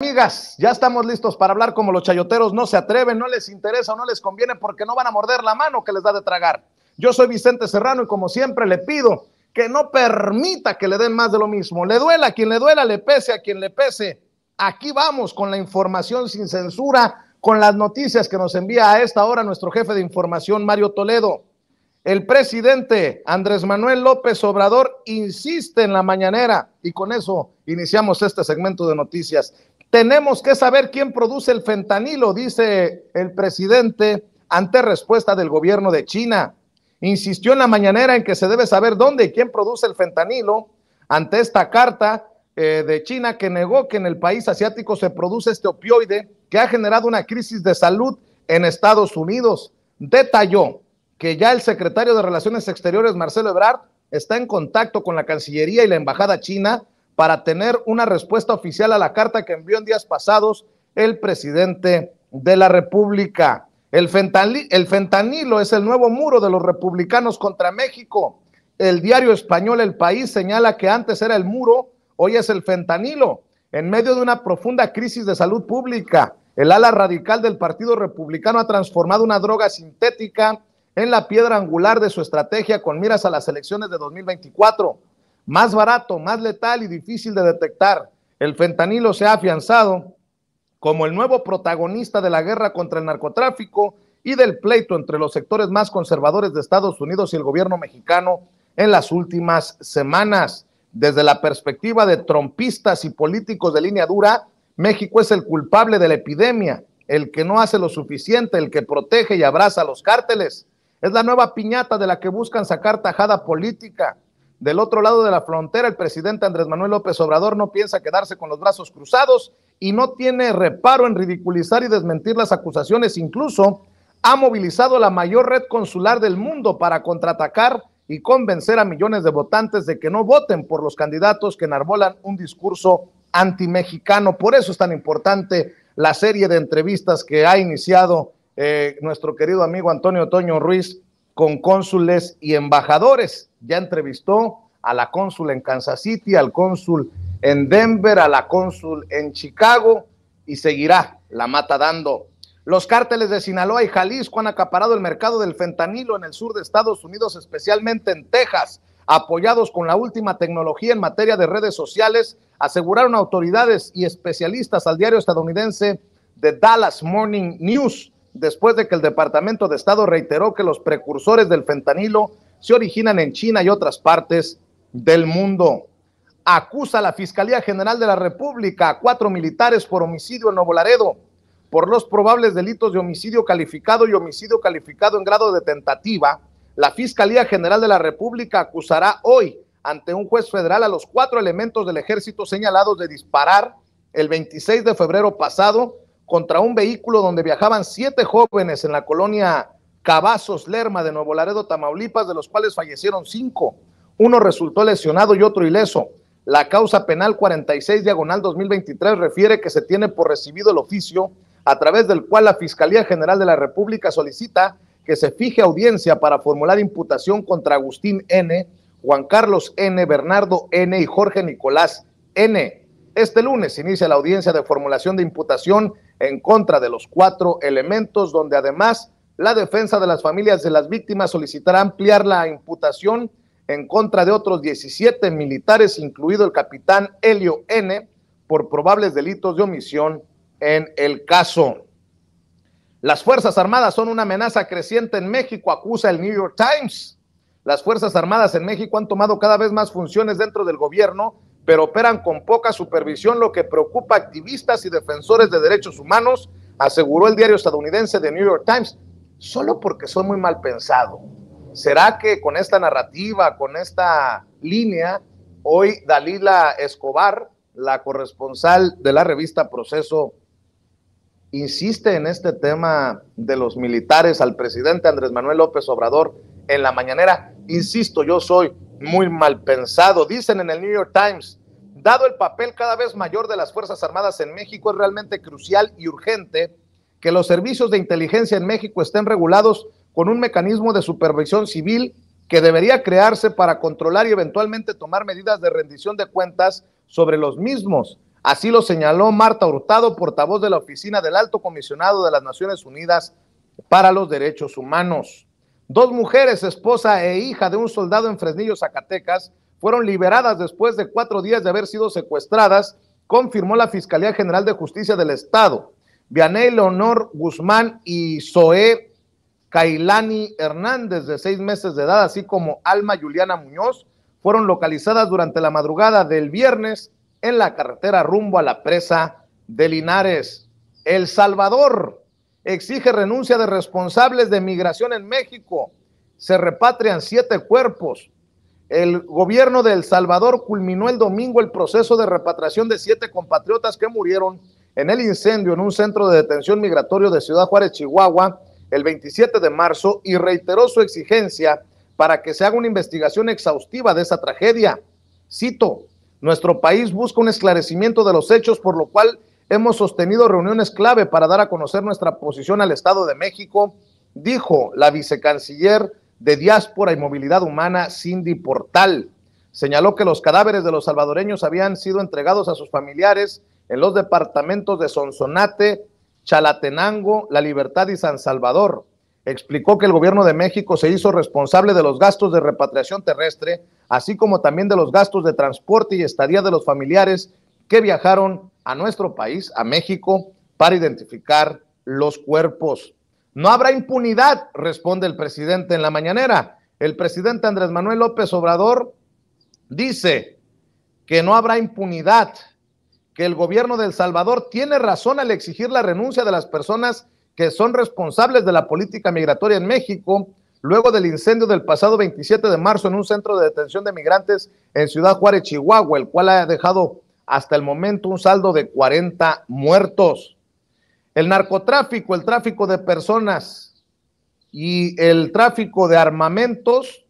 Amigas, ya estamos listos para hablar como los chayoteros no se atreven, no les interesa o no les conviene porque no van a morder la mano que les da de tragar. Yo soy Vicente Serrano y como siempre le pido que no permita que le den más de lo mismo. Le duela a quien le duela, le pese a quien le pese. Aquí vamos con la información sin censura, con las noticias que nos envía a esta hora nuestro jefe de información, Mario Toledo. El presidente Andrés Manuel López Obrador insiste en la mañanera y con eso iniciamos este segmento de noticias. Tenemos que saber quién produce el fentanilo, dice el presidente ante respuesta del gobierno de China. Insistió en la mañanera en que se debe saber dónde y quién produce el fentanilo ante esta carta eh, de China que negó que en el país asiático se produce este opioide que ha generado una crisis de salud en Estados Unidos. Detalló que ya el secretario de Relaciones Exteriores, Marcelo Ebrard, está en contacto con la Cancillería y la Embajada China para tener una respuesta oficial a la carta que envió en días pasados el presidente de la República. El, fentanilo es el nuevo muro de los republicanos contra México. El diario español El País señala que antes era el muro, hoy es el fentanilo. En medio de una profunda crisis de salud pública, el ala radical del Partido Republicano ha transformado una droga sintética en la piedra angular de su estrategia con miras a las elecciones de 2024 más barato, más letal y difícil de detectar. El fentanilo se ha afianzado como el nuevo protagonista de la guerra contra el narcotráfico y del pleito entre los sectores más conservadores de Estados Unidos y el gobierno mexicano en las últimas semanas. Desde la perspectiva de trompistas y políticos de línea dura, México es el culpable de la epidemia, el que no hace lo suficiente, el que protege y abraza a los cárteles. Es la nueva piñata de la que buscan sacar tajada política. Del otro lado de la frontera, el presidente Andrés Manuel López Obrador no piensa quedarse con los brazos cruzados y no tiene reparo en ridiculizar y desmentir las acusaciones. Incluso ha movilizado la mayor red consular del mundo para contraatacar y convencer a millones de votantes de que no voten por los candidatos que enarbolan un discurso antimexicano. Por eso es tan importante la serie de entrevistas que ha iniciado eh, nuestro querido amigo Antonio Toño Ruiz con cónsules y embajadores. Ya entrevistó a la cónsul en Kansas City, al cónsul en Denver, a la cónsul en Chicago y seguirá la mata dando. Los cárteles de Sinaloa y Jalisco han acaparado el mercado del fentanilo en el sur de Estados Unidos, especialmente en Texas. Apoyados con la última tecnología en materia de redes sociales, aseguraron autoridades y especialistas al diario estadounidense The Dallas Morning News después de que el Departamento de Estado reiteró que los precursores del fentanilo se originan en China y otras partes del mundo. Acusa la Fiscalía General de la República a cuatro militares por homicidio en Nuevo Laredo por los probables delitos de homicidio calificado y homicidio calificado en grado de tentativa. La Fiscalía General de la República acusará hoy ante un juez federal a los cuatro elementos del ejército señalados de disparar el 26 de febrero pasado contra un vehículo donde viajaban siete jóvenes en la colonia Cavazos Lerma de Nuevo Laredo, Tamaulipas, de los cuales fallecieron cinco. Uno resultó lesionado y otro ileso. La causa penal 46 diagonal 2023 refiere que se tiene por recibido el oficio a través del cual la Fiscalía General de la República solicita que se fije audiencia para formular imputación contra Agustín N., Juan Carlos N., Bernardo N. y Jorge Nicolás N., este lunes inicia la audiencia de formulación de imputación en contra de los cuatro elementos, donde además la defensa de las familias de las víctimas solicitará ampliar la imputación en contra de otros 17 militares, incluido el capitán Helio N, por probables delitos de omisión en el caso. Las Fuerzas Armadas son una amenaza creciente en México, acusa el New York Times. Las Fuerzas Armadas en México han tomado cada vez más funciones dentro del gobierno pero operan con poca supervisión, lo que preocupa a activistas y defensores de derechos humanos, aseguró el diario estadounidense The New York Times, solo porque son muy mal pensado. ¿Será que con esta narrativa, con esta línea, hoy Dalila Escobar, la corresponsal de la revista Proceso, insiste en este tema de los militares al presidente Andrés Manuel López Obrador en la mañanera? Insisto, yo soy muy mal pensado. Dicen en el New York Times, dado el papel cada vez mayor de las Fuerzas Armadas en México, es realmente crucial y urgente que los servicios de inteligencia en México estén regulados con un mecanismo de supervisión civil que debería crearse para controlar y eventualmente tomar medidas de rendición de cuentas sobre los mismos. Así lo señaló Marta Hurtado, portavoz de la Oficina del Alto Comisionado de las Naciones Unidas para los Derechos Humanos. Dos mujeres, esposa e hija de un soldado en Fresnillo, Zacatecas, fueron liberadas después de cuatro días de haber sido secuestradas, confirmó la Fiscalía General de Justicia del Estado. Vianey Leonor Guzmán y Zoé Cailani Hernández, de seis meses de edad, así como Alma Juliana Muñoz, fueron localizadas durante la madrugada del viernes en la carretera rumbo a la presa de Linares. El Salvador exige renuncia de responsables de migración en México. Se repatrian siete cuerpos. El gobierno de El Salvador culminó el domingo el proceso de repatriación de siete compatriotas que murieron en el incendio en un centro de detención migratorio de Ciudad Juárez, Chihuahua, el 27 de marzo y reiteró su exigencia para que se haga una investigación exhaustiva de esa tragedia. Cito, nuestro país busca un esclarecimiento de los hechos, por lo cual Hemos sostenido reuniones clave para dar a conocer nuestra posición al Estado de México, dijo la vicecanciller de Diáspora y Movilidad Humana, Cindy Portal. Señaló que los cadáveres de los salvadoreños habían sido entregados a sus familiares en los departamentos de Sonsonate, Chalatenango, La Libertad y San Salvador. Explicó que el gobierno de México se hizo responsable de los gastos de repatriación terrestre, así como también de los gastos de transporte y estadía de los familiares que viajaron a nuestro país, a México, para identificar los cuerpos. No habrá impunidad, responde el presidente en la mañanera. El presidente Andrés Manuel López Obrador dice que no habrá impunidad, que el gobierno de El Salvador tiene razón al exigir la renuncia de las personas que son responsables de la política migratoria en México, luego del incendio del pasado 27 de marzo en un centro de detención de migrantes en Ciudad Juárez, Chihuahua, el cual ha dejado hasta el momento un saldo de 40 muertos. El narcotráfico, el tráfico de personas y el tráfico de armamentos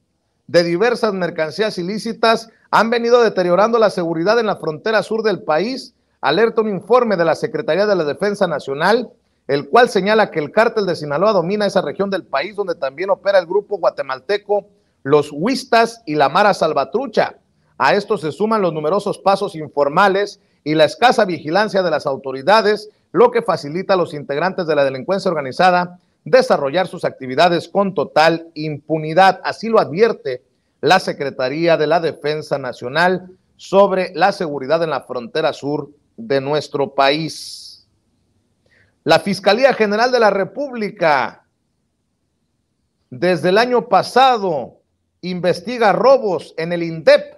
de diversas mercancías ilícitas han venido deteriorando la seguridad en la frontera sur del país, alerta un informe de la Secretaría de la Defensa Nacional, el cual señala que el cártel de Sinaloa domina esa región del país donde también opera el grupo guatemalteco Los Huistas y la Mara Salvatrucha a esto se suman los numerosos pasos informales y la escasa vigilancia de las autoridades, lo que facilita a los integrantes de la delincuencia organizada desarrollar sus actividades con total impunidad. Así lo advierte la Secretaría de la Defensa Nacional sobre la seguridad en la frontera sur de nuestro país. La Fiscalía General de la República, desde el año pasado, investiga robos en el INDEP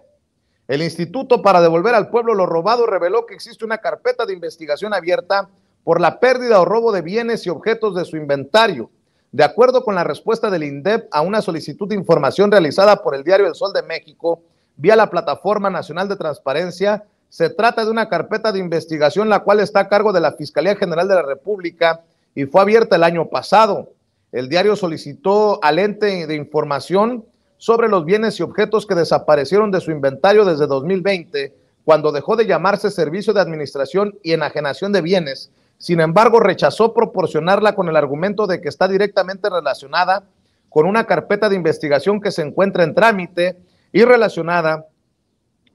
el Instituto para Devolver al Pueblo lo Robado reveló que existe una carpeta de investigación abierta por la pérdida o robo de bienes y objetos de su inventario. De acuerdo con la respuesta del INDEP a una solicitud de información realizada por el diario El Sol de México, vía la Plataforma Nacional de Transparencia, se trata de una carpeta de investigación la cual está a cargo de la Fiscalía General de la República y fue abierta el año pasado. El diario solicitó al ente de información sobre los bienes y objetos que desaparecieron de su inventario desde 2020, cuando dejó de llamarse Servicio de Administración y Enajenación de Bienes. Sin embargo, rechazó proporcionarla con el argumento de que está directamente relacionada con una carpeta de investigación que se encuentra en trámite y relacionada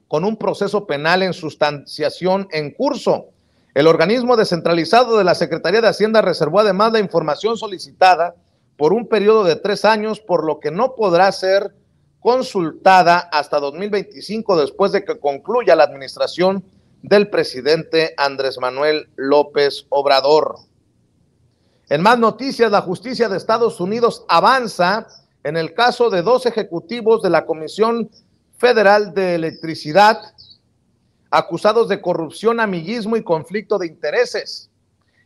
con un proceso penal en sustanciación en curso. El organismo descentralizado de la Secretaría de Hacienda reservó además la información solicitada por un periodo de tres años, por lo que no podrá ser consultada hasta 2025 después de que concluya la administración del presidente Andrés Manuel López Obrador. En más noticias, la justicia de Estados Unidos avanza en el caso de dos ejecutivos de la Comisión Federal de Electricidad acusados de corrupción, amiguismo y conflicto de intereses.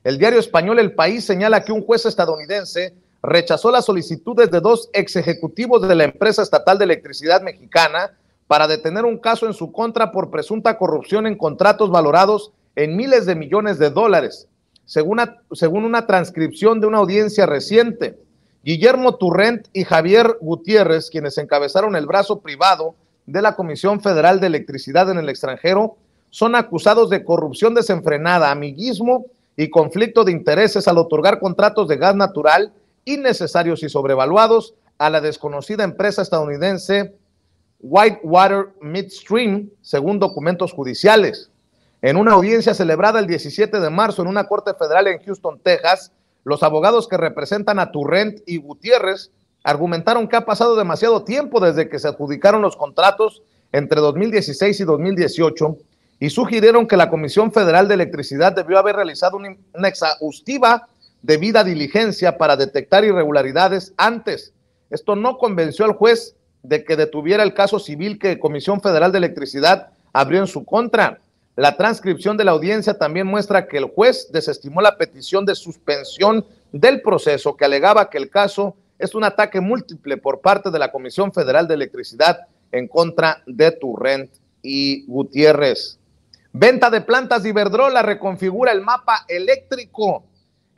El diario español El País señala que un juez estadounidense rechazó las solicitudes de dos ex ejecutivos de la empresa estatal de electricidad mexicana para detener un caso en su contra por presunta corrupción en contratos valorados en miles de millones de dólares, según según una transcripción de una audiencia reciente. Guillermo Turrent y Javier Gutiérrez, quienes encabezaron el brazo privado de la Comisión Federal de Electricidad en el extranjero, son acusados de corrupción desenfrenada, amiguismo y conflicto de intereses al otorgar contratos de gas natural innecesarios y sobrevaluados a la desconocida empresa estadounidense Whitewater Midstream, según documentos judiciales. En una audiencia celebrada el 17 de marzo en una corte federal en Houston, Texas, los abogados que representan a Turrent y Gutiérrez argumentaron que ha pasado demasiado tiempo desde que se adjudicaron los contratos entre 2016 y 2018 y sugirieron que la Comisión Federal de Electricidad debió haber realizado una exhaustiva debida diligencia para detectar irregularidades antes. Esto no convenció al juez de que detuviera el caso civil que Comisión Federal de Electricidad abrió en su contra. La transcripción de la audiencia también muestra que el juez desestimó la petición de suspensión del proceso que alegaba que el caso es un ataque múltiple por parte de la Comisión Federal de Electricidad en contra de Turrent y Gutiérrez. Venta de plantas de Iberdrola reconfigura el mapa eléctrico.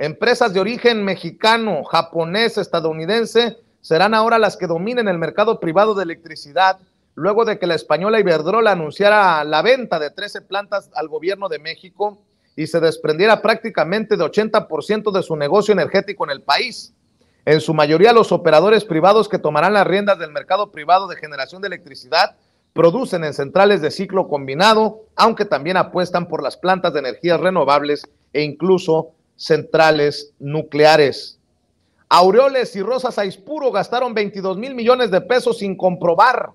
Empresas de origen mexicano, japonés, estadounidense serán ahora las que dominen el mercado privado de electricidad luego de que la española Iberdrola anunciara la venta de 13 plantas al gobierno de México y se desprendiera prácticamente de 80% de su negocio energético en el país. En su mayoría los operadores privados que tomarán las riendas del mercado privado de generación de electricidad producen en centrales de ciclo combinado, aunque también apuestan por las plantas de energías renovables e incluso centrales nucleares. Aureoles y Rosas Aispuro gastaron 22 mil millones de pesos sin comprobar.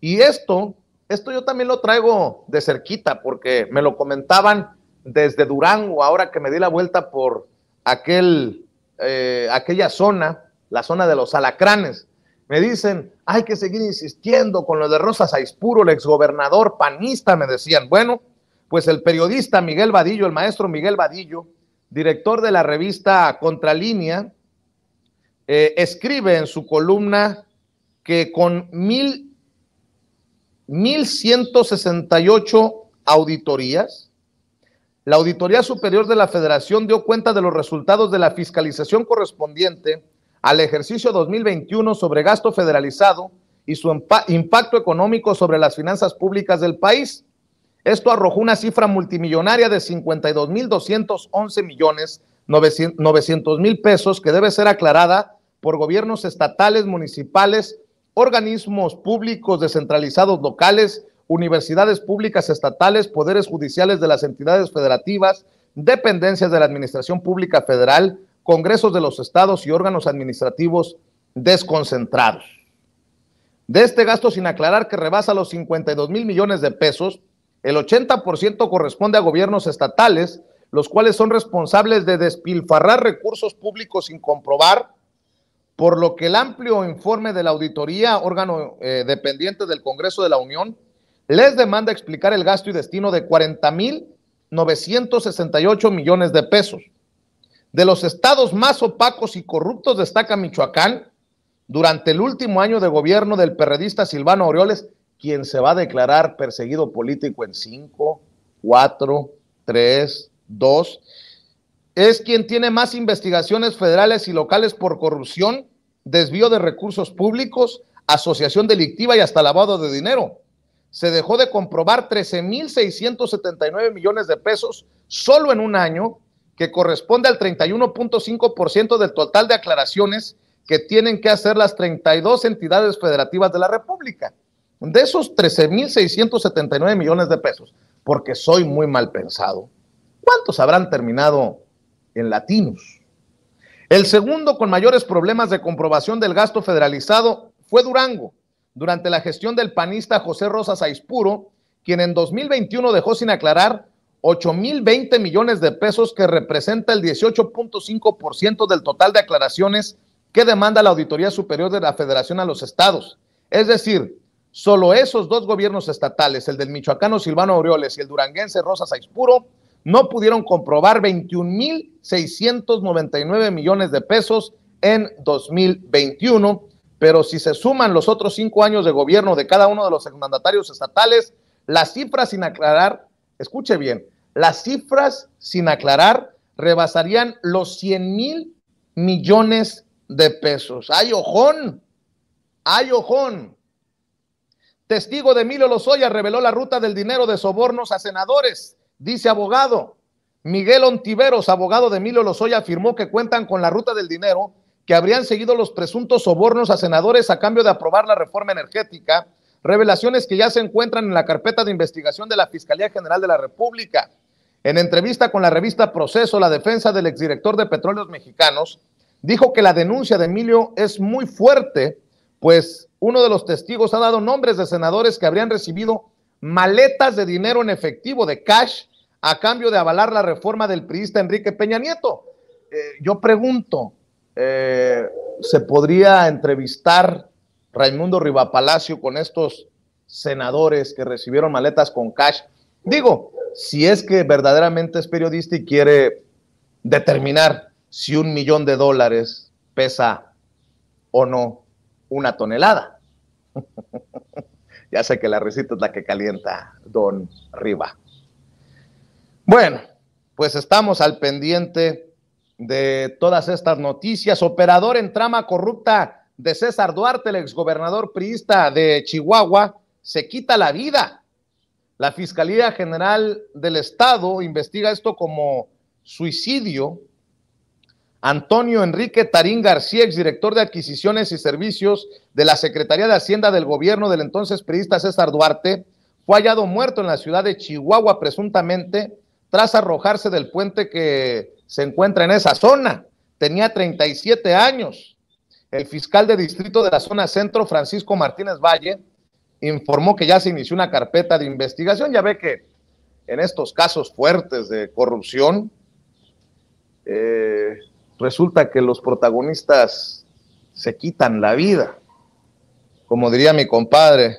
Y esto, esto yo también lo traigo de cerquita porque me lo comentaban desde Durango, ahora que me di la vuelta por aquel, eh, aquella zona, la zona de los alacranes. Me dicen, hay que seguir insistiendo con lo de Rosas Aispuro el exgobernador panista, me decían. Bueno, pues el periodista Miguel Vadillo, el maestro Miguel Vadillo, director de la revista Contralínea, eh, escribe en su columna que con mil, 1.168 auditorías, la Auditoría Superior de la Federación dio cuenta de los resultados de la fiscalización correspondiente al ejercicio 2021 sobre gasto federalizado y su impacto económico sobre las finanzas públicas del país. Esto arrojó una cifra multimillonaria de 52.211 millones 900 pesos que debe ser aclarada por gobiernos estatales, municipales, organismos públicos descentralizados locales, universidades públicas estatales, poderes judiciales de las entidades federativas, dependencias de la Administración Pública Federal, congresos de los estados y órganos administrativos desconcentrados. De este gasto sin aclarar que rebasa los 52 mil millones de pesos, el 80% corresponde a gobiernos estatales, los cuales son responsables de despilfarrar recursos públicos sin comprobar, por lo que el amplio informe de la auditoría, órgano eh, dependiente del Congreso de la Unión, les demanda explicar el gasto y destino de 40.968 millones de pesos. De los estados más opacos y corruptos destaca Michoacán, durante el último año de gobierno del perredista Silvano Orioles, quien se va a declarar perseguido político en 5, 4, 3, 2, es quien tiene más investigaciones federales y locales por corrupción, desvío de recursos públicos, asociación delictiva y hasta lavado de dinero. Se dejó de comprobar 13.679 millones de pesos solo en un año, que corresponde al 31.5% del total de aclaraciones que tienen que hacer las 32 entidades federativas de la República de esos 13.679 millones de pesos, porque soy muy mal pensado, ¿cuántos habrán terminado en latinos? El segundo con mayores problemas de comprobación del gasto federalizado fue Durango, durante la gestión del panista José Rosa Aispuro, quien en 2021 dejó sin aclarar 8.020 millones de pesos que representa el 18.5% del total de aclaraciones que demanda la Auditoría Superior de la Federación a los estados. Es decir, Solo esos dos gobiernos estatales, el del michoacano Silvano Aureoles y el duranguense Rosa Saizpuro, no pudieron comprobar 21.699 millones de pesos en 2021, pero si se suman los otros cinco años de gobierno de cada uno de los mandatarios estatales, las cifras sin aclarar, escuche bien, las cifras sin aclarar rebasarían los 100 mil millones de pesos. ¡Ay, ojón! ¡Ay, ojón! Testigo de Emilio Lozoya reveló la ruta del dinero de sobornos a senadores, dice abogado. Miguel Ontiveros, abogado de Emilio Lozoya, afirmó que cuentan con la ruta del dinero que habrían seguido los presuntos sobornos a senadores a cambio de aprobar la reforma energética, revelaciones que ya se encuentran en la carpeta de investigación de la Fiscalía General de la República. En entrevista con la revista Proceso, la defensa del exdirector de Petróleos Mexicanos dijo que la denuncia de Emilio es muy fuerte, pues uno de los testigos ha dado nombres de senadores que habrían recibido maletas de dinero en efectivo, de cash, a cambio de avalar la reforma del priista Enrique Peña Nieto. Eh, yo pregunto, eh, ¿se podría entrevistar Raimundo Rivapalacio con estos senadores que recibieron maletas con cash? Digo, si es que verdaderamente es periodista y quiere determinar si un millón de dólares pesa o no una tonelada. ya sé que la risita es la que calienta Don Riva. Bueno, pues estamos al pendiente de todas estas noticias. Operador en trama corrupta de César Duarte, el exgobernador priista de Chihuahua, se quita la vida. La Fiscalía General del Estado investiga esto como suicidio Antonio Enrique Tarín García, exdirector de adquisiciones y servicios de la Secretaría de Hacienda del gobierno del entonces periodista César Duarte, fue hallado muerto en la ciudad de Chihuahua presuntamente tras arrojarse del puente que se encuentra en esa zona. Tenía 37 años. El fiscal de distrito de la zona centro, Francisco Martínez Valle, informó que ya se inició una carpeta de investigación. Ya ve que en estos casos fuertes de corrupción, eh, resulta que los protagonistas se quitan la vida. Como diría mi compadre,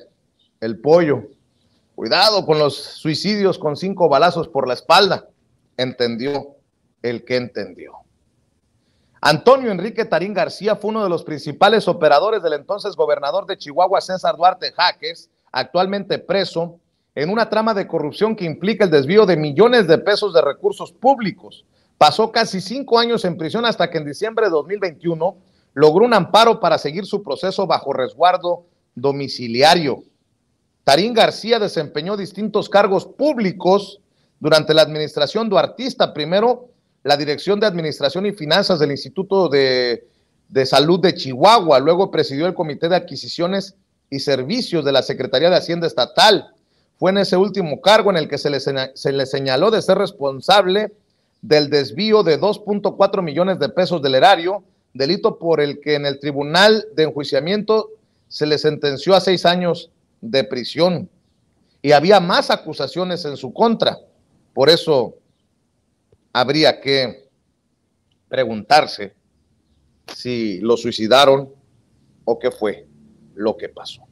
el pollo, cuidado con los suicidios con cinco balazos por la espalda, entendió el que entendió. Antonio Enrique Tarín García fue uno de los principales operadores del entonces gobernador de Chihuahua, César Duarte Jaques, actualmente preso, en una trama de corrupción que implica el desvío de millones de pesos de recursos públicos Pasó casi cinco años en prisión hasta que en diciembre de 2021 logró un amparo para seguir su proceso bajo resguardo domiciliario. Tarín García desempeñó distintos cargos públicos durante la administración duartista. Primero, la Dirección de Administración y Finanzas del Instituto de, de Salud de Chihuahua. Luego presidió el Comité de Adquisiciones y Servicios de la Secretaría de Hacienda Estatal. Fue en ese último cargo en el que se le, se le señaló de ser responsable del desvío de 2.4 millones de pesos del erario, delito por el que en el Tribunal de Enjuiciamiento se le sentenció a seis años de prisión. Y había más acusaciones en su contra. Por eso habría que preguntarse si lo suicidaron o qué fue lo que pasó.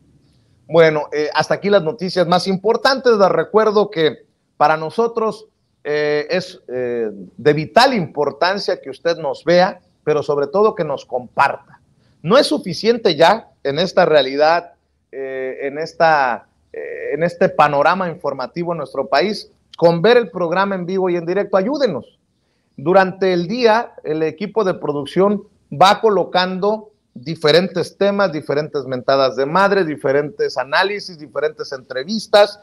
Bueno, eh, hasta aquí las noticias más importantes. Les recuerdo que para nosotros eh, es eh, de vital importancia que usted nos vea, pero sobre todo que nos comparta. No es suficiente ya en esta realidad, eh, en, en este panorama informativo en nuestro país, con ver el programa en vivo y en directo. Ayúdenos. Durante el día, el equipo de producción va colocando diferentes temas, diferentes mentadas de madre, diferentes análisis, diferentes entrevistas